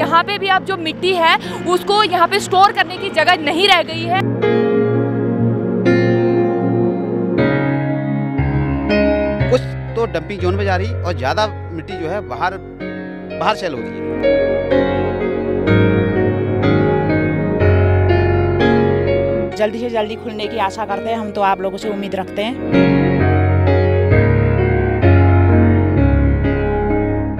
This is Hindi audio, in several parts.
यहाँ पे भी अब जो मिट्टी है उसको यहाँ पे स्टोर करने की जगह नहीं रह गई है कुछ तो डंपिंग जोन में जा रही और ज़्यादा मिट्टी जो है बाहर बाहर चल हो रही है जल्दी से जल्दी खुलने की आशा करते हैं हम तो आप लोगों से उम्मीद रखते हैं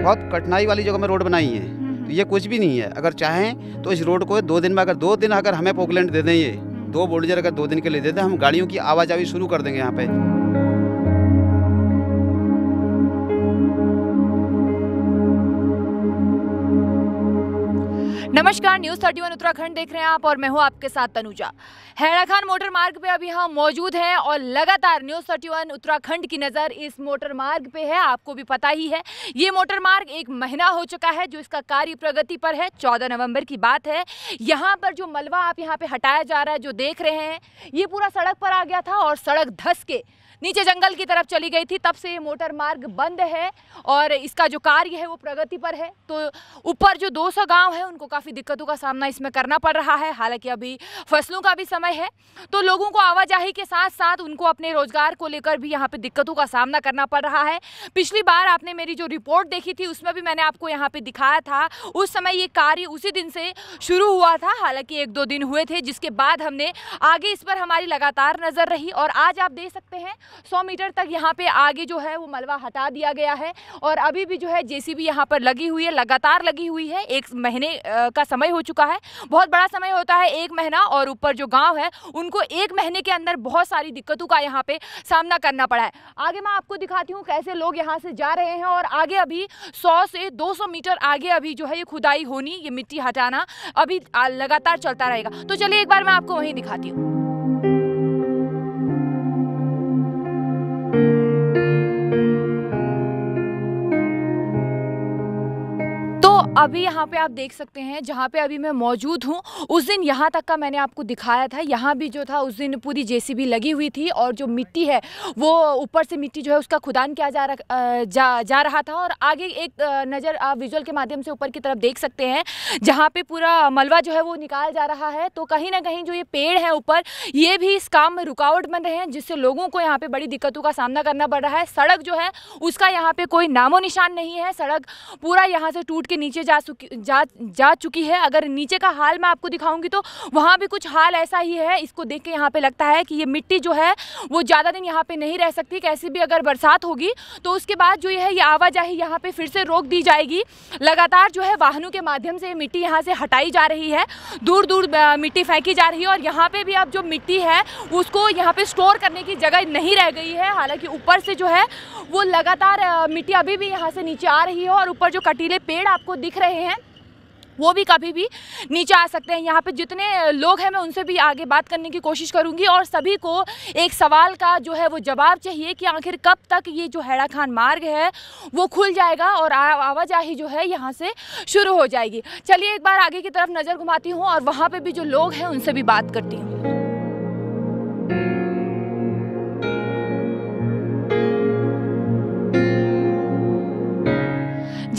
बहुत कठिनाई वाली जगह में रोड बनाई है ये कुछ भी नहीं है अगर चाहें तो इस रोड को दो दिन में अगर दो दिन अगर हमें पोकलैंड दे दें ये दो बोल्डर अगर दो दिन के लिए दे दें हम गाड़ियों की आवाजाही शुरू कर देंगे यहाँ पर नमस्कार न्यूज थर्टी वन उत्तराखंड देख रहे हैं आप और मैं हूं आपके साथ तनुजा हैराखान खान मोटर मार्ग पे अभी हम मौजूद हैं और लगातार न्यूज थर्टी वन उत्तराखंड की नज़र इस मोटर मार्ग पे है आपको भी पता ही है ये मोटर मार्ग एक महीना हो चुका है जो इसका कार्य प्रगति पर है चौदह नवम्बर की बात है यहाँ पर जो मलबा आप यहाँ पे हटाया जा रहा है जो देख रहे हैं ये पूरा सड़क पर आ गया था और सड़क धस के नीचे जंगल की तरफ चली गई थी तब से ये मोटर मार्ग बंद है और इसका जो कार्य है वो प्रगति पर है तो ऊपर जो 200 गांव है उनको काफ़ी दिक्कतों का सामना इसमें करना पड़ रहा है हालांकि अभी फसलों का भी समय है तो लोगों को आवाजाही के साथ साथ उनको अपने रोजगार को लेकर भी यहाँ पर दिक्कतों का सामना करना पड़ रहा है पिछली बार आपने मेरी जो रिपोर्ट देखी थी उसमें भी मैंने आपको यहाँ पर दिखाया था उस समय ये कार्य उसी दिन से शुरू हुआ था हालांकि एक दो दिन हुए थे जिसके बाद हमने आगे इस पर हमारी लगातार नज़र रही और आज आप देख सकते हैं 100 मीटर तक यहाँ पे आगे जो है वो मलबा हटा दिया गया है और अभी भी जो है जेसीबी यहाँ पर लगी हुई है लगातार लगी हुई है एक महीने का समय हो चुका है बहुत बड़ा समय होता है एक महीना और ऊपर जो गाँव है उनको एक महीने के अंदर बहुत सारी दिक्कतों का यहाँ पे सामना करना पड़ा है आगे मैं आपको दिखाती हूँ कैसे लोग यहाँ से जा रहे हैं और आगे अभी सौ से दो मीटर आगे अभी जो है ये खुदाई होनी ये मिट्टी हटाना अभी लगातार चलता रहेगा तो चलिए एक बार मैं आपको वहीं दिखाती हूँ अभी यहाँ पे आप देख सकते हैं जहाँ पे अभी मैं मौजूद हूँ उस दिन यहाँ तक का मैंने आपको दिखाया था यहाँ भी जो था उस दिन पूरी जेसीबी लगी हुई थी और जो मिट्टी है वो ऊपर से मिट्टी जो है उसका खुदान किया जा रहा जा, जा रहा था और आगे एक नज़र आप विजुअल के माध्यम से ऊपर की तरफ देख सकते हैं जहाँ पे पूरा मलबा जो है वो निकाल जा रहा है तो कहीं ना कहीं जो ये पेड़ है ऊपर ये भी इस काम में रुकावट बन रहे हैं जिससे लोगों को यहाँ पर बड़ी दिक्कतों का सामना करना पड़ रहा है सड़क जो है उसका यहाँ पर कोई नामो निशान नहीं है सड़क पूरा यहाँ से टूट के नीचे जा चुकी जा जा चुकी है अगर नीचे का हाल मैं आपको दिखाऊंगी तो वहाँ भी कुछ हाल ऐसा ही है इसको देख के यहाँ पे लगता है कि ये मिट्टी जो है वो ज़्यादा दिन यहाँ पे नहीं रह सकती कैसी भी अगर बरसात होगी तो उसके बाद जो है ये आवाजाही यहाँ पर फिर से रोक दी जाएगी लगातार जो है वाहनों के माध्यम से मिट्टी यहाँ से हटाई जा रही है दूर दूर मिट्टी फेंकी जा रही है और यहाँ पर भी अब जो मिट्टी है उसको यहाँ पर स्टोर करने की जगह नहीं रह गई है हालाँकि ऊपर से जो है वो लगातार मिट्टी अभी भी यहाँ से नीचे आ रही है और ऊपर जो कटीले पेड़ आपको दिख दिख रहे हैं वो भी कभी भी नीचे आ सकते हैं यहाँ पे जितने लोग हैं मैं उनसे भी आगे बात करने की कोशिश करूँगी और सभी को एक सवाल का जो है वो जवाब चाहिए कि आखिर कब तक ये जो हैड़ा खान मार्ग है वो खुल जाएगा और आवाजाही जो है यहाँ से शुरू हो जाएगी चलिए एक बार आगे की तरफ नज़र घुमाती हूँ और वहाँ पर भी जो लोग हैं उनसे भी बात करती हूँ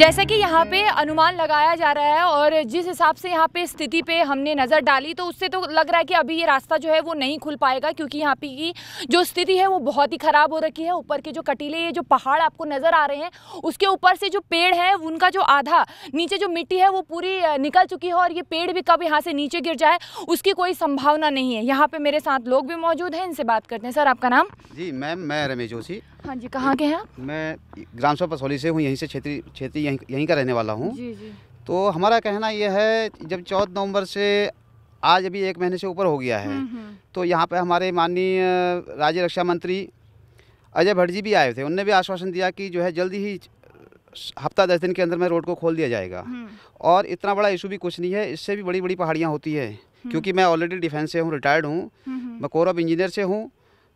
जैसे कि यहाँ पे अनुमान लगाया जा रहा है और जिस हिसाब से यहाँ पे स्थिति पे हमने नज़र डाली तो उससे तो लग रहा है कि अभी ये रास्ता जो है वो नहीं खुल पाएगा क्योंकि यहाँ पे की जो स्थिति है वो बहुत ही ख़राब हो रखी है ऊपर के जो कटीले ये जो पहाड़ आपको नज़र आ रहे हैं उसके ऊपर से जो पेड़ है उनका जो आधा नीचे जो मिट्टी है वो पूरी निकल चुकी है और ये पेड़ भी कब यहाँ से नीचे गिर जाए उसकी कोई संभावना नहीं है यहाँ पर मेरे साथ लोग भी मौजूद हैं इनसे बात करते हैं सर आपका नाम जी मैम मैं रमेश जोशी हाँ जी कहाँ के हैं आप मैं ग्राम सभा पसौली से हूँ यहीं से क्षेत्रीय क्षेत्रीय यहीं यहीं का रहने वाला हूँ तो हमारा कहना यह है जब चौदह नवंबर से आज अभी एक महीने से ऊपर हो गया है हम्म, हम्म। तो यहाँ पे हमारे माननीय राज्य रक्षा मंत्री अजय भट्ट जी भी आए थे उनने भी आश्वासन दिया कि जो है जल्दी ही हफ्ता दस दिन के अंदर में रोड को खोल दिया जाएगा हम्म। और इतना बड़ा इशू भी कुछ नहीं है इससे भी बड़ी बड़ी पहाड़ियाँ होती है क्योंकि मैं ऑलरेडी डिफेंस से हूँ रिटायर्ड हूँ मैं कोर ऑफ इंजीनियर से हूँ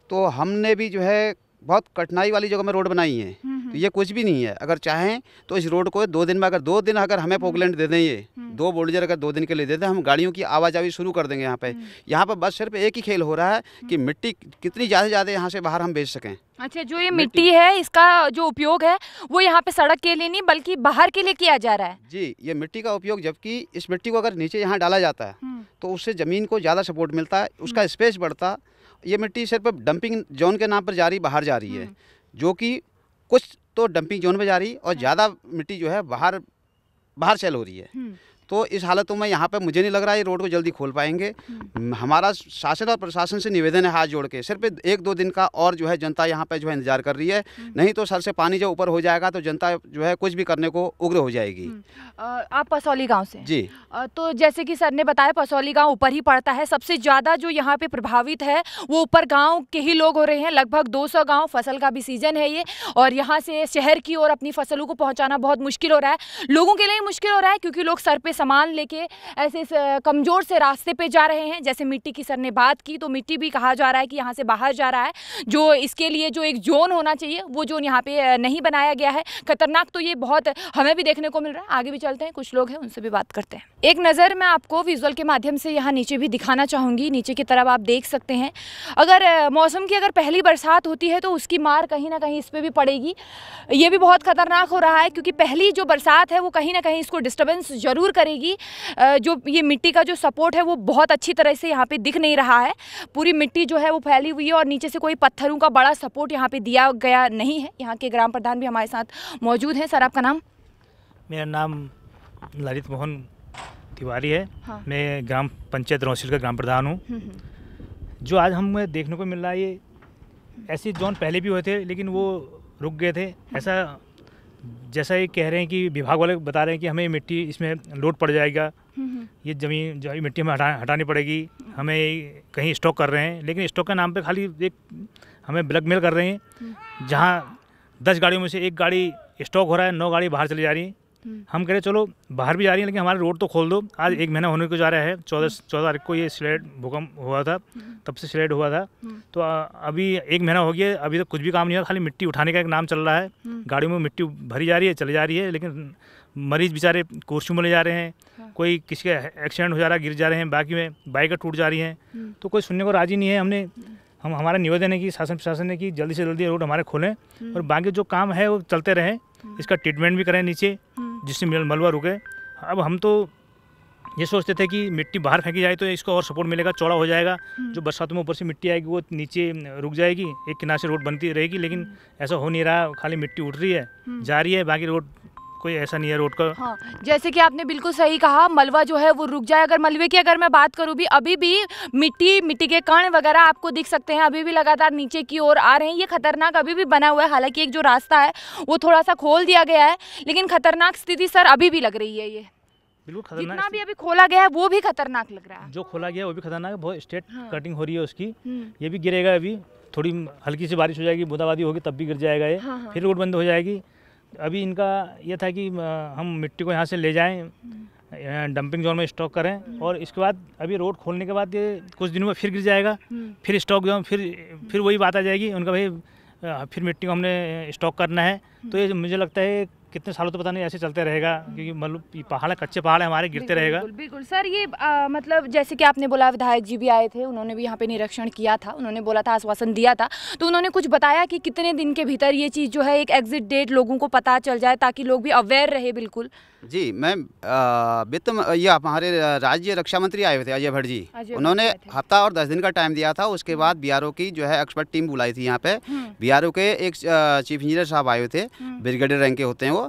तो हमने भी जो है बहुत कठिनाई वाली जगह में रोड बनाई है हम्म, हम्म। तो ये कुछ भी नहीं है अगर चाहें तो इस रोड को दो दिन में अगर दो दिन अगर हमें पोकलैंड दे दें ये हम्म। दो बोल्डर अगर दो दिन के लिए दे दें हम गाड़ियों की आवाजावी शुरू कर देंगे यहाँ पे यहाँ पर बस सिर्फ एक ही खेल हो रहा है कि मिट्टी कितनी ज़्यादा ज़्यादा यहाँ से बाहर हम बेच सकें अच्छा जो ये मिट्टी, मिट्टी है इसका जो उपयोग है वो यहाँ पे सड़क के लिए नहीं बल्कि बाहर के लिए किया जा रहा है जी ये मिट्टी का उपयोग जबकि इस मिट्टी को अगर नीचे यहाँ डाला जाता है तो उससे ज़मीन को ज़्यादा सपोर्ट मिलता है उसका स्पेस बढ़ता ये मिट्टी सिर्फ डंपिंग जोन के नाम पर जा रही बाहर जा रही है हम्म। जो कि कुछ तो डंपिंग जोन में जा रही और हाँ। ज़्यादा मिट्टी जो है बाहर बाहर सेल हो रही है हम्म। तो इस हालत में यहाँ पर मुझे नहीं लग रहा है रोड को जल्दी खोल पाएंगे हम्म। हमारा शासन और प्रशासन से निवेदन है हाथ जोड़ के सिर्फ एक दो दिन का और जो है जनता यहाँ पर जो है इंतजार कर रही है हम्म। नहीं तो सर से पानी जब ऊपर हो जाएगा तो जनता जो है कुछ भी करने को उग्र हो जाएगी हम्म। आप पसौली गाँव से जी तो जैसे कि सर ने बताया पसौली गाँव ऊपर ही पड़ता है सबसे ज़्यादा जो यहाँ पे प्रभावित है वो ऊपर गाँव के ही लोग हो रहे हैं लगभग दो गाँव फसल का भी सीजन है ये और यहाँ से शहर की ओर अपनी फसलों को पहुँचाना बहुत मुश्किल हो रहा है लोगों के लिए मुश्किल हो रहा है क्योंकि लोग सर पे सामान लेके ऐसे कमज़ोर से रास्ते पे जा रहे हैं जैसे मिट्टी की सर ने बात की तो मिट्टी भी कहा जा रहा है कि यहाँ से बाहर जा रहा है जो इसके लिए जो एक जोन होना चाहिए वो जोन यहाँ पे नहीं बनाया गया है खतरनाक तो ये बहुत हमें भी देखने को मिल रहा है आगे भी चलते हैं कुछ लोग हैं उनसे भी बात करते हैं एक नज़र मैं आपको विजुअल के माध्यम से यहाँ नीचे भी दिखाना चाहूँगी नीचे की तरफ आप देख सकते हैं अगर मौसम की अगर पहली बरसात होती है तो उसकी मार कहीं ना कहीं इस पर भी पड़ेगी ये भी बहुत ख़तरनाक हो रहा है क्योंकि पहली जो बरसात है वो कहीं ना कहीं इसको डिस्टर्बेंस ज़रूर करेगी जो ये मिट्टी का जो सपोर्ट है वो बहुत अच्छी तरह से यहाँ पर दिख नहीं रहा है पूरी मिट्टी जो है वो फैली हुई है और नीचे से कोई पत्थरों का बड़ा सपोर्ट यहाँ पर दिया गया नहीं है यहाँ के ग्राम प्रधान भी हमारे साथ मौजूद हैं सर आपका नाम मेरा नाम ललित मोहन तिवारी है हाँ। मैं ग्राम पंचायत रोसिल का ग्राम प्रधान हूँ हम्म, हम्म। जो आज हमें देखने को मिल रहा है ये ऐसे जोन पहले भी हुए थे लेकिन वो रुक गए थे हम्म। ऐसा जैसा ये कह रहे हैं कि विभाग वाले बता रहे हैं कि हमें मिट्टी इसमें लोड पड़ जाएगा ये जमीन जो मिट्टी हमें हटा हटानी पड़ेगी हमें कहीं स्टॉक कर रहे हैं लेकिन स्टॉक के नाम पे खाली एक हमें ब्लैकमेल कर रहे हैं जहाँ दस गाड़ियों में से एक गाड़ी स्टॉक हो रहा है नौ गाड़ी बाहर चली जा रही है हम्म। हम कह रहे चलो बाहर भी जा रही है लेकिन हमारे रोड तो खोल दो आज एक महीना होने को जा रहा है चौदह हम्म। चौदह तारीख को ये स्लेड भूकंप हुआ था हम्म। तब से स्लेड हुआ था तो अभी एक महीना हो गया अभी तक तो कुछ भी काम नहीं हुआ खाली मिट्टी उठाने का एक नाम चल रहा है गाड़ियों में मिट्टी भरी जा रही है चली जा रही है लेकिन मरीज बेचारे कोर्सू में ले जा रहे हैं हाँ। कोई किसी का एक्सीडेंट हो जा रहा है गिर जा रहे हैं बाकी में बाइकें टूट जा रही हैं तो कोई सुनने को राजी नहीं है हमने हम हमारा निवेदन है कि शासन प्रशासन ने कि जल्दी से जल्दी रोड हमारे खोलें और बाकी जो काम है वो चलते रहें इसका ट्रीटमेंट भी करें नीचे जिससे मलबा रुके अब हम तो ये सोचते थे कि मिट्टी बाहर फेंकी जाए तो इसको और सपोर्ट मिलेगा चौड़ा हो जाएगा हम्म। जो बरसात में ऊपर से मिट्टी आएगी वो नीचे रुक जाएगी एक किनारे से रोड बनती रहेगी लेकिन हम्म। ऐसा हो नहीं रहा खाली मिट्टी उठ रही है हम्म। जा रही है बाकी रोड कोई ऐसा नहीं है रोड का हाँ जैसे कि आपने बिल्कुल सही कहा मलवा जो है वो रुक जाए अगर मलबे की अगर मैं बात करूँ भी अभी भी मिट्टी मिट्टी के कण वगैरह आपको दिख सकते हैं अभी भी लगातार नीचे की ओर आ रहे हैं ये खतरनाक अभी भी बना हुआ है हालांकि एक जो रास्ता है वो थोड़ा सा खोल दिया गया है लेकिन खतरनाक स्थिति सर अभी भी लग रही है ये बिल्कुल खतरनाक जितना भी अभी खोला गया है वो भी खतरनाक लग रहा है जो खोला गया वो भी खतरनाक है बहुत स्ट्रेट हाँ। कटिंग हो रही है उसकी हम्म। ये भी गिरेगा अभी थोड़ी हल्की सी बारिश हो जाएगी बुदाबादी होगी तब भी गिर जाएगा ये हाँ हाँ। फिर रोड बंद हो जाएगी अभी इनका यह था कि हम मिट्टी को यहाँ से ले जाएं हम्म। डंपिंग जोन में स्टॉक करें हम्म। और इसके बाद अभी रोड खोलने के बाद ये कुछ दिनों में फिर गिर जाएगा हम्म। फिर स्टॉक जोन फिर फिर वही बात आ जाएगी उनका भाई फिर मिट्टी को हमने स्टॉक करना है तो ये मुझे लगता है कितने सालों तो पता नहीं ऐसे चलते रहेगा क्योंकि मतलब पहाड़ कच्चे पहाड़ हमारे गिरते रहेगा बिल्कुल सर ये आ, मतलब जैसे कि आपने बोला विधायक जी भी आए थे उन्होंने भी यहाँ पे निरीक्षण किया था उन्होंने बोला था आश्वासन दिया था तो उन्होंने कुछ बताया कि कितने दिन के भीतर ये चीज़ जो है एक एग्जिट डेट लोगों को पता चल जाए ताकि लोग भी अवेयर रहे बिल्कुल जी मैम वित्त ये हमारे राज्य रक्षा मंत्री आए हुए थे अजय भट्ट जी उन्होंने हफ्ता और दस दिन का टाइम दिया था उसके बाद बी की जो है एक्सपर्ट टीम बुलाई थी यहाँ पे बी हम्म। के एक चीफ इंजीनियर साहब आए हुए थे हम्म। ब्रिगेडियर रैंक के होते हैं वो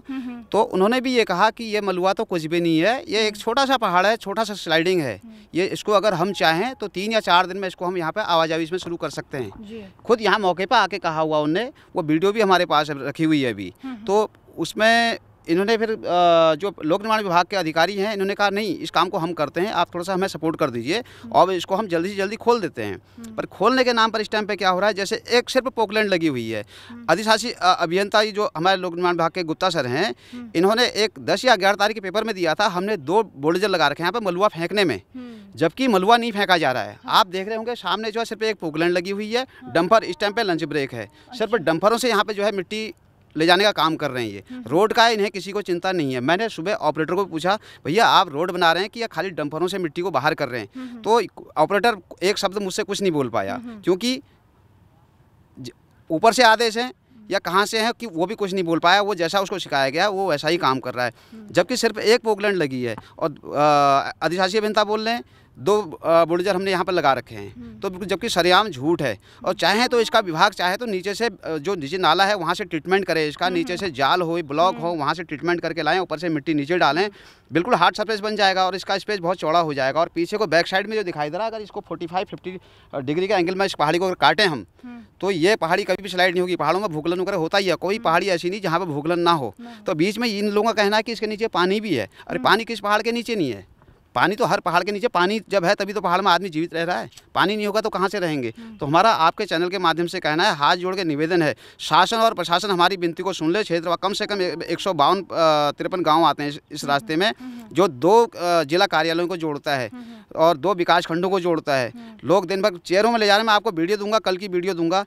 तो उन्होंने भी ये कहा कि ये मलुआ तो कुछ भी नहीं है ये एक हम्म। छोटा सा पहाड़ है छोटा सा स्लाइडिंग है हम्म। ये इसको अगर हम चाहें तो तीन या चार दिन में इसको हम यहाँ पर आवाजावी इसमें शुरू कर सकते हैं खुद यहाँ मौके पर आके कहा हुआ उनने वो वीडियो भी हमारे पास रखी हुई है अभी तो उसमें इन्होंने फिर जो लोक निर्माण विभाग के अधिकारी हैं इन्होंने कहा नहीं इस काम को हम करते हैं आप थोड़ा सा हमें सपोर्ट कर दीजिए हम्म। और इसको हम जल्दी से जल्दी खोल देते हैं हम्म। पर खोलने के नाम पर इस टाइम पे क्या हो रहा है जैसे एक सिर्फ पोकलैंड लगी हुई है अधिशासी हम्म। अभियंता जो हमारे लोक निर्माण विभाग के गुप्ता सर हैं इन्होंने एक दस या ग्यारह तारीख के पेपर में दिया था हमने दो बोल्डर लगा रखे हैं यहाँ पर मलुआ फेंकने में जबकि मलुआ नहीं फेंका जा रहा है हाँ। आप देख रहे होंगे सामने जो है सिर्फ एक पोकलैंड लगी हुई है हाँ। डंपर इस टाइम पर लंच ब्रेक है अच्छा। सिर्फ डंपरों से यहाँ पर जो है मिट्टी ले जाने का काम कर रहे हैं ये हम्म। रोड का इन्हें किसी को चिंता नहीं है मैंने सुबह ऑपरेटर को पूछा भैया आप रोड बना रहे हैं कि या खाली डंपरों से मिट्टी को बाहर कर रहे हैं हम्म, हम्म। तो ऑपरेटर एक शब्द मुझसे कुछ नहीं बोल पाया क्योंकि ऊपर से आदेश हैं या कहाँ से है कि वो भी कुछ नहीं बोल पाया वो जैसा उसको सिखाया गया वो वैसा ही काम कर रहा है जबकि सिर्फ एक पोकलैंड लगी है और अधिशासी अभियंता बोल रहे हैं दो बुलडोजर हमने यहाँ पर लगा रखे हैं हम्म। तो जबकि सरेआम झूठ है और हम्म। चाहे तो इसका विभाग चाहे तो नीचे से जो नीचे नाला है वहाँ से ट्रीटमेंट करें इसका हम्म। नीचे से जाल हो ब्लॉक हो वहाँ से ट्रीटमेंट करके लाएँ ऊपर से मिट्टी नीचे डालें बिल्कुल हार्ड सरफेस बन जाएगा और इसका स्पेस बहुत चौड़ा हो जाएगा और पीछे को बैक साइड में जो दिखाई दे रहा है अगर इसको फोर्टी फाइव फिफ्टी डिग्री के एंगल में इस पहाड़ी को अगर काटें हम तो ये पहाड़ी कभी भी स्लाइड नहीं होगी पहाड़ों में भूगलन वगैरह होता ही है कोई पहाड़ी ऐसी नहीं जहाँ पर भूगलन ना हो तो बीच में इन लोगों का कहना है कि इसके नीचे पानी भी है अरे पानी किस पहाड़ के नीचे नहीं है पानी तो हर पहाड़ के नीचे पानी जब है तभी तो पहाड़ में आदमी जीवित रह रहा है पानी नहीं होगा तो कहाँ से रहेंगे हम्म। तो हमारा आपके चैनल के माध्यम से कहना है हाथ जोड़ के निवेदन है शासन और प्रशासन हमारी विनती को सुन ले क्षेत्र कम से कम एक सौ बावन तिरपन गाँव आते हैं इस हम्म, रास्ते में हम्म, जो दो जिला कार्यालयों को जोड़ता है और दो विकास खंडों को जोड़ता है लोग दिन भर चेयरों में ले जा रहे हैं मैं आपको वीडियो दूंगा कल की वीडियो दूंगा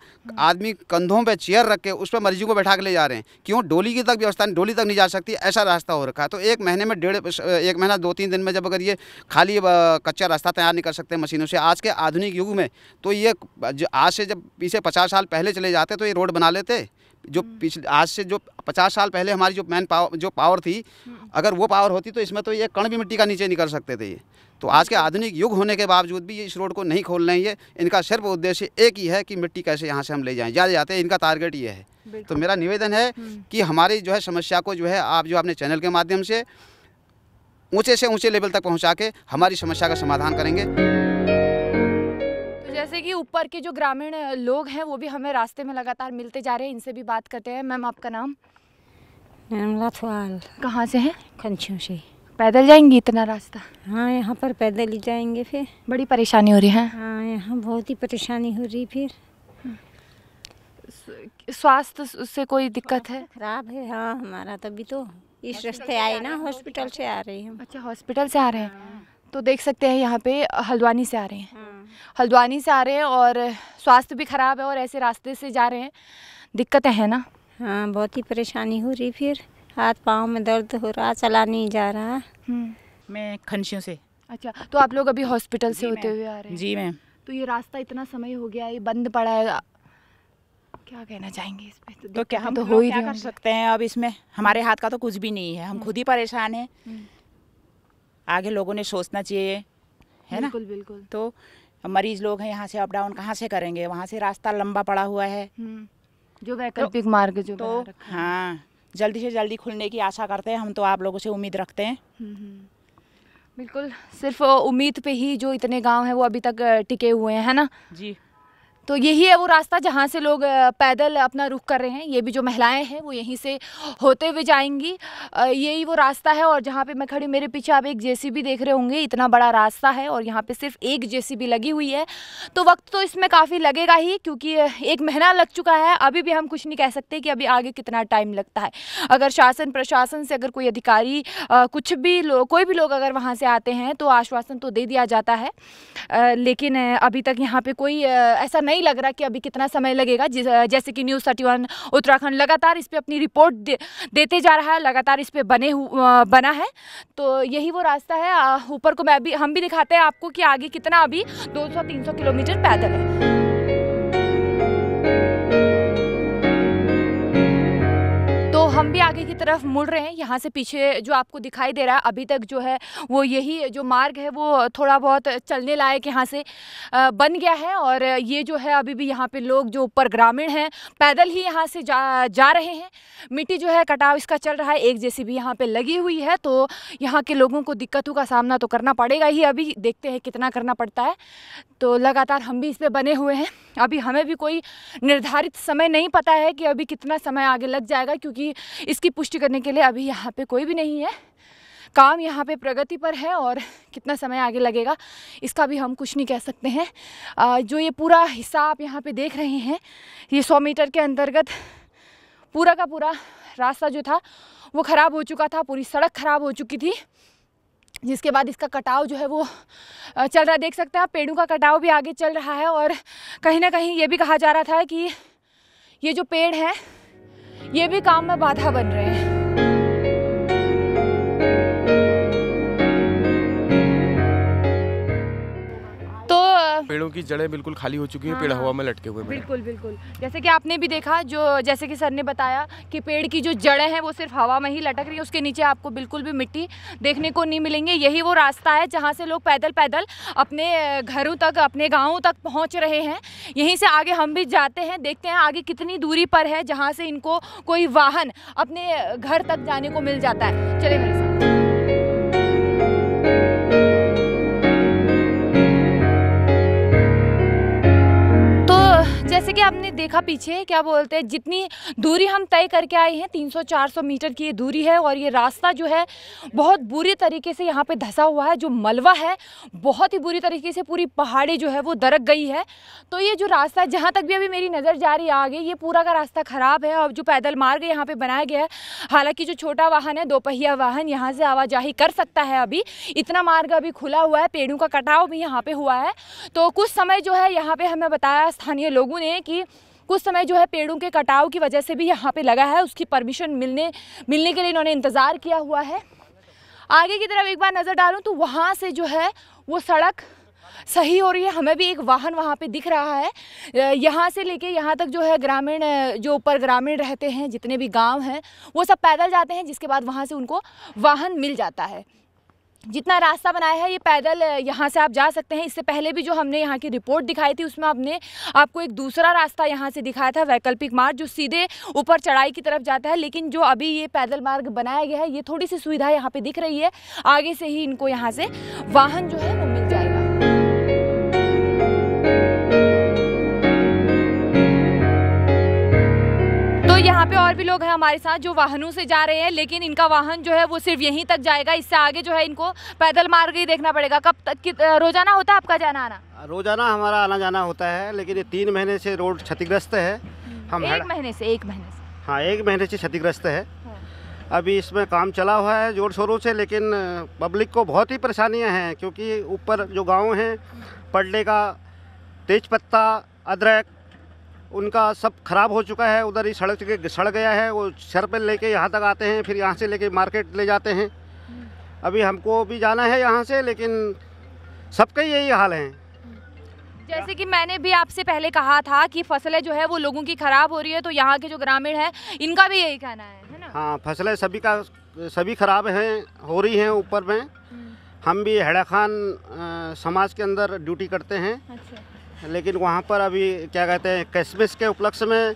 आदमी कंधों पर चेयर रख के उस पर मरीज़ी को बैठा के ले जा रहे हैं क्यों डोली की तक व्यवस्था डोली तक नहीं जा सकती ऐसा रास्ता हो रखा है तो एक महीने में डेढ़ एक महीना दो तीन दिन में जब अगर ये खाली कच्चा रास्ता तैयार नहीं कर सकते मशीनों से आज के आधुनिक युग में तो ये आज से जब पीछे पचास साल पहले चले जाते तो ये रोड बना लेते जो हम्म। पिछले आज से जो पचास साल पहले हमारी जो मैन पावर जो पावर थी हम्म। अगर वो पावर होती तो इसमें तो ये कण भी मिट्टी का नीचे निकल सकते थे ये तो आज के हम्म। आधुनिक युग होने के बावजूद भी ये इस रोड को नहीं खोल रहे हैं इनका सिर्फ उद्देश्य एक ही है कि मिट्टी कैसे यहाँ से हम ले जाएं ज़्यादा जाते हैं इनका टारगेट ये है तो मेरा निवेदन है कि हमारी जो है समस्या को जो है आप जो अपने चैनल के माध्यम से ऊंचे से ऊंचे लेवल तक पहुंचा के हमारी समस्या का समाधान करेंगे तो जैसे कि ऊपर के जो ग्रामीण लोग हैं वो भी हमें रास्ते में लगातार मिलते जा रहे हैं इनसे भी बात करते हैं मैम आपका नाम निर्मला थवाल कहाँ से है खंचियों से पैदल जाएंगी इतना रास्ता हाँ यहाँ पर पैदल ही जाएंगे फिर बड़ी परेशानी हो रही है हाँ यहाँ बहुत ही परेशानी हो रही फिर स्वास्थ्य से कोई दिक्कत है खराब है हाँ हमारा तभी तो इस रास्ते आए ना हॉस्पिटल से आ रही हम अच्छा हॉस्पिटल से आ रहे हैं अच्छा, हाँ। तो देख सकते हैं यहाँ पे हल्द्वानी से आ रहे हैं हाँ। हल्द्वानी से आ रहे हैं और स्वास्थ्य भी ख़राब है और ऐसे रास्ते से जा रहे हैं दिक्कतें हैं ना हाँ बहुत ही परेशानी हो रही फिर हाथ पाँव में दर्द हो रहा चला नहीं जा रहा हम्म। मैं खनशियों से अच्छा तो आप लोग अभी हॉस्पिटल से होते हुए आ रहे हैं जी मैम तो ये रास्ता इतना समय हो गया ये बंद पड़ा है क्या कहना चाहेंगे इस पे तो, तो क्या हम तो हो ही क्या कर सकते हैं अब इसमें हमारे हाथ का तो कुछ भी नहीं है हम हम्म। खुद ही परेशान हैं हम्म। आगे लोगों ने सोचना चाहिए है ना बिल्कुल बिल्कुल तो मरीज लोग हैं यहाँ से अप डाउन कहाँ से करेंगे वहाँ से रास्ता लंबा पड़ा हुआ है जो वैकल्पिक तो, मार्ग जो तो, तो हाँ जल्दी से जल्दी खुलने की आशा करते हैं हम तो आप लोगों से उम्मीद रखते हैं हम्म, बिल्कुल सिर्फ उम्मीद पे ही जो इतने गांव हैं वो अभी तक टिके हुए हैं ना जी तो यही है वो रास्ता जहाँ से लोग पैदल अपना रुख कर रहे हैं ये भी जो महिलाएं हैं वो यहीं से होते हुए जाएंगी यही वो रास्ता है और जहाँ पे मैं खड़ी मेरे पीछे आप एक जेसीबी देख रहे होंगे इतना बड़ा रास्ता है और यहाँ पे सिर्फ एक जेसीबी लगी हुई है तो वक्त तो इसमें काफ़ी लगेगा ही क्योंकि एक महीना लग चुका है अभी भी हम कुछ नहीं कह सकते कि अभी आगे कितना टाइम लगता है अगर शासन प्रशासन से अगर कोई अधिकारी कुछ भी कोई भी लोग अगर वहाँ से आते हैं तो आश्वासन तो दे दिया जाता है लेकिन अभी तक यहाँ पर कोई ऐसा नहीं नहीं लग रहा कि अभी कितना समय लगेगा जैसे कि न्यूज़ थर्टी उत्तराखंड लगातार इस पर अपनी रिपोर्ट दे, देते जा रहा है लगातार इस पर बने बना है तो यही वो रास्ता है ऊपर को मैं भी हम भी दिखाते हैं आपको कि आगे कितना अभी 200-300 किलोमीटर पैदल है हम भी आगे की तरफ मुड़ रहे हैं यहाँ से पीछे जो आपको दिखाई दे रहा है अभी तक जो है वो यही जो मार्ग है वो थोड़ा बहुत चलने लायक यहाँ से बन गया है और ये जो है अभी भी यहाँ पे लोग जो ऊपर ग्रामीण हैं पैदल ही यहाँ से जा जा रहे हैं मिट्टी जो है कटाव इसका चल रहा है एक जैसी भी यहाँ पर लगी हुई है तो यहाँ के लोगों को दिक्कतों का सामना तो करना पड़ेगा ही अभी देखते हैं कितना करना पड़ता है तो लगातार हम भी इस पर बने हुए हैं अभी हमें भी कोई निर्धारित समय नहीं पता है कि अभी कितना समय आगे लग जाएगा क्योंकि इसकी पुष्टि करने के लिए अभी यहाँ पे कोई भी नहीं है काम यहाँ पे प्रगति पर है और कितना समय आगे लगेगा इसका भी हम कुछ नहीं कह सकते हैं जो ये पूरा हिस्सा आप यहाँ पर देख रहे हैं ये सौ मीटर के अंतर्गत पूरा का पूरा रास्ता जो था वो ख़राब हो चुका था पूरी सड़क ख़राब हो चुकी थी जिसके बाद इसका कटाव जो है वो चल रहा है देख सकते हैं आप पेड़ों का कटाव भी आगे चल रहा है और कहीं ना कहीं ये भी कहा जा रहा था कि ये जो पेड़ हैं ये भी काम में बाधा बन रहे हैं पेड़ों की जड़ें बिल्कुल खाली हो चुकी है हाँ, पेड़ हाँ। हवा में लटके हुए बिल्कुल बिल्कुल जैसे कि आपने भी देखा जो जैसे कि सर ने बताया कि पेड़ की जो जड़ें हैं वो सिर्फ हवा में ही लटक रही है उसके नीचे आपको बिल्कुल भी मिट्टी देखने को नहीं मिलेंगे यही वो रास्ता है जहाँ से लोग पैदल पैदल अपने घरों तक अपने गाँव तक पहुँच रहे हैं यहीं से आगे हम भी जाते हैं देखते हैं आगे कितनी दूरी पर है जहाँ से इनको कोई वाहन अपने घर तक जाने को मिल जाता है चले मेरे साथ आपने देखा पीछे क्या बोलते हैं जितनी दूरी हम तय करके आए हैं 300-400 मीटर की ये दूरी है और ये रास्ता जो है बहुत बुरी तरीके से यहाँ पे धंसा हुआ है जो मलवा है बहुत ही बुरी तरीके से पूरी पहाड़ी जो है वो दरक गई है तो ये जो रास्ता जहाँ तक भी अभी मेरी नज़र जा रही है आगे ये पूरा का रास्ता ख़राब है और जो पैदल मार्ग यहाँ पर बनाया गया है हालाँकि जो छोटा वाहन है दोपहिया वाहन यहाँ से आवाजाही कर सकता है अभी इतना मार्ग अभी खुला हुआ है पेड़ों का कटाव भी यहाँ पर हुआ है तो कुछ समय जो है यहाँ पर हमें बताया स्थानीय लोगों ने कि कि कुछ समय जो है पेड़ों के कटाव की वजह से भी यहाँ पे लगा है उसकी परमिशन मिलने मिलने के लिए इन्होंने इंतज़ार किया हुआ है आगे की तरफ एक बार नज़र डालूँ तो वहाँ से जो है वो सड़क सही हो रही है हमें भी एक वाहन वहाँ पे दिख रहा है यहाँ से लेके यहाँ तक जो है ग्रामीण जो ऊपर ग्रामीण रहते हैं जितने भी गांव हैं वो सब पैदल जाते हैं जिसके बाद वहाँ से उनको वाहन मिल जाता है जितना रास्ता बनाया है ये पैदल यहाँ से आप जा सकते हैं इससे पहले भी जो हमने यहाँ की रिपोर्ट दिखाई थी उसमें हमने आपको एक दूसरा रास्ता यहाँ से दिखाया था वैकल्पिक मार्ग जो सीधे ऊपर चढ़ाई की तरफ जाता है लेकिन जो अभी ये पैदल मार्ग बनाया गया है ये थोड़ी सी सुविधा यहाँ पर दिख रही है आगे से ही इनको यहाँ से वाहन जो है वो मिल जाए यहाँ पे और भी लोग हैं हमारे साथ जो वाहनों से जा रहे हैं लेकिन इनका वाहन जो है वो सिर्फ यहीं तक जाएगा इससे आगे जो है इनको पैदल मार्ग ही देखना पड़ेगा कब तक रोजाना होता है आपका जाना आना रोजाना हमारा आना जाना होता है लेकिन ये तीन महीने से रोड क्षतिग्रस्त है हम्म, हम एक महीने से एक महीने से हाँ एक महीने से क्षतिग्रस्त है हाँ। अभी इसमें काम चला हुआ है जोर शोरों से लेकिन पब्लिक को बहुत ही परेशानियाँ हैं क्योंकि ऊपर जो गाँव हैं हम्म। पड़ने का तेज पत्ता अदरक उनका सब खराब हो चुका है उधर ही सड़क के सड़ गया है वो सर पर लेके यहाँ तक आते हैं फिर यहाँ से लेके मार्केट ले जाते हैं अभी हमको भी जाना है यहाँ से लेकिन सबका यही हाल है जैसे कि मैंने भी आपसे पहले कहा था कि फसलें जो है वो लोगों की ख़राब हो रही है तो यहाँ के जो ग्रामीण हैं इनका भी यही कहना है है ना हाँ फसलें सभी का सभी ख़राब हैं हो रही हैं ऊपर में हम्म। हम भी हेड़ा खान समाज के अंदर ड्यूटी करते हैं अच्छा। लेकिन वहाँ पर अभी क्या कहते हैं क्रिसमस के उपलक्ष्य में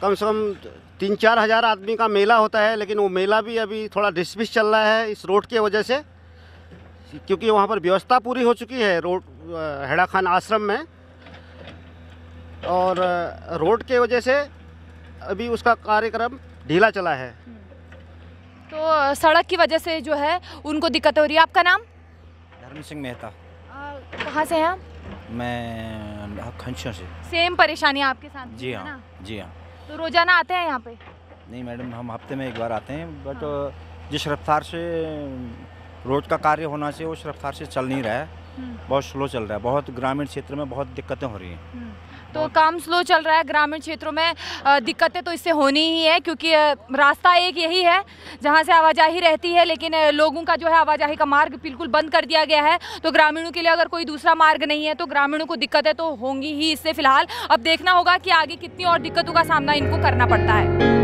कम से कम तीन चार हज़ार आदमी का मेला होता है लेकिन वो मेला भी अभी थोड़ा डिसमिस चल रहा है इस रोड की वजह से क्योंकि वहाँ पर व्यवस्था पूरी हो चुकी है रोड हेड़ा खान आश्रम में और रोड के वजह से अभी उसका कार्यक्रम ढीला चला है तो सड़क की वजह से जो है उनको दिक्कत हो रही है आपका नाम धर्म सिंह मेहता कहाँ से हैं आप मैं खंशा से सेम परेशानी आपके साथ जी हाँ जी हाँ तो रोजाना आते हैं यहाँ पे नहीं मैडम हम हफ्ते में एक बार आते हैं बट हाँ। जिस रफ्तार से रोड का कार्य होना चाहिए उस रफ्तार से चल नहीं रहा है हम्म। बहुत स्लो चल रहा है बहुत ग्रामीण क्षेत्र में बहुत दिक्कतें हो रही हैं हम्म। तो काम स्लो चल रहा है ग्रामीण क्षेत्रों में दिक्कतें तो इससे होनी ही है क्योंकि रास्ता एक यही है जहाँ से आवाजाही रहती है लेकिन लोगों का जो है आवाजाही का मार्ग बिल्कुल बंद कर दिया गया है तो ग्रामीणों के लिए अगर कोई दूसरा मार्ग नहीं है तो ग्रामीणों को दिक्कतें तो होंगी ही इससे फिलहाल अब देखना होगा कि आगे कितनी और दिक्कतों का सामना इनको करना पड़ता है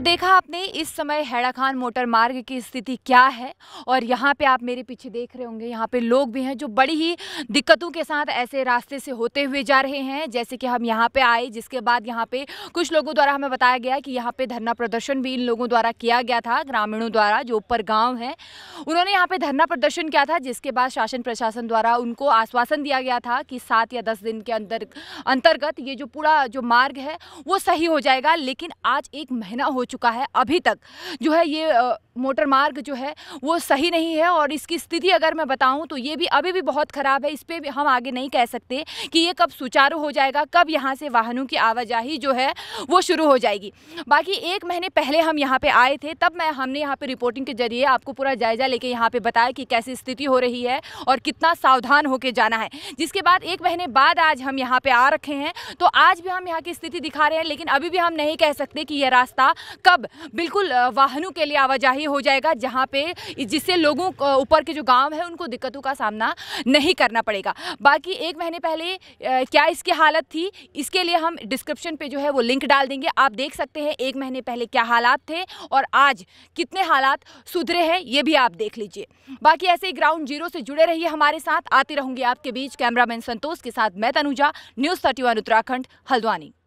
तो देखा आपने इस समय हैड़ा खान मोटर मार्ग की स्थिति क्या है और यहाँ पे आप मेरे पीछे देख रहे होंगे यहाँ पे लोग भी हैं जो बड़ी ही दिक्कतों के साथ ऐसे रास्ते से होते हुए जा रहे हैं जैसे कि हम यहाँ पे आए जिसके बाद यहाँ पे कुछ लोगों द्वारा हमें बताया गया कि यहाँ पे धरना प्रदर्शन भी इन लोगों द्वारा किया गया था ग्रामीणों द्वारा जो ऊपर गाँव है उन्होंने यहाँ पे धरना प्रदर्शन किया था जिसके बाद शासन प्रशासन द्वारा उनको आश्वासन दिया गया था कि सात या दस दिन के अंदर अंतर्गत ये जो पूरा जो मार्ग है वो सही हो जाएगा लेकिन आज एक महीना हो चुका है अभी तक जो है ये मोटर मार्ग जो है वो सही नहीं है और इसकी स्थिति अगर मैं बताऊं तो ये भी अभी भी बहुत ख़राब है इस पर हम आगे नहीं कह सकते कि ये कब सुचारू हो जाएगा कब यहाँ से वाहनों की आवाजाही जो है वो शुरू हो जाएगी बाकी एक महीने पहले हम यहाँ पर आए थे तब मैं हमने यहाँ पर रिपोर्टिंग के जरिए आपको पूरा जायजा लेके यहाँ पर बताया कि कैसी स्थिति हो रही है और कितना सावधान होकर जाना है जिसके बाद एक महीने बाद आज हम यहाँ पर आ रखे हैं तो आज भी हम यहाँ की स्थिति दिखा रहे हैं लेकिन अभी भी हम नहीं कह सकते कि यह रास्ता कब बिल्कुल वाहनों के लिए आवाजाही हो जाएगा जहाँ पे जिससे लोगों ऊपर के जो गांव है उनको दिक्कतों का सामना नहीं करना पड़ेगा बाकी एक महीने पहले क्या इसकी हालत थी इसके लिए हम डिस्क्रिप्शन पे जो है वो लिंक डाल देंगे आप देख सकते हैं एक महीने पहले क्या हालात थे और आज कितने हालात सुधरे हैं ये भी आप देख लीजिए बाकी ऐसे ही ग्राउंड जीरो से जुड़े रहिए हमारे साथ आती रहूंगी आपके बीच कैमरामैन संतोष के साथ मैं तनुजा न्यूज़ थर्टी उत्तराखंड हल्द्वानी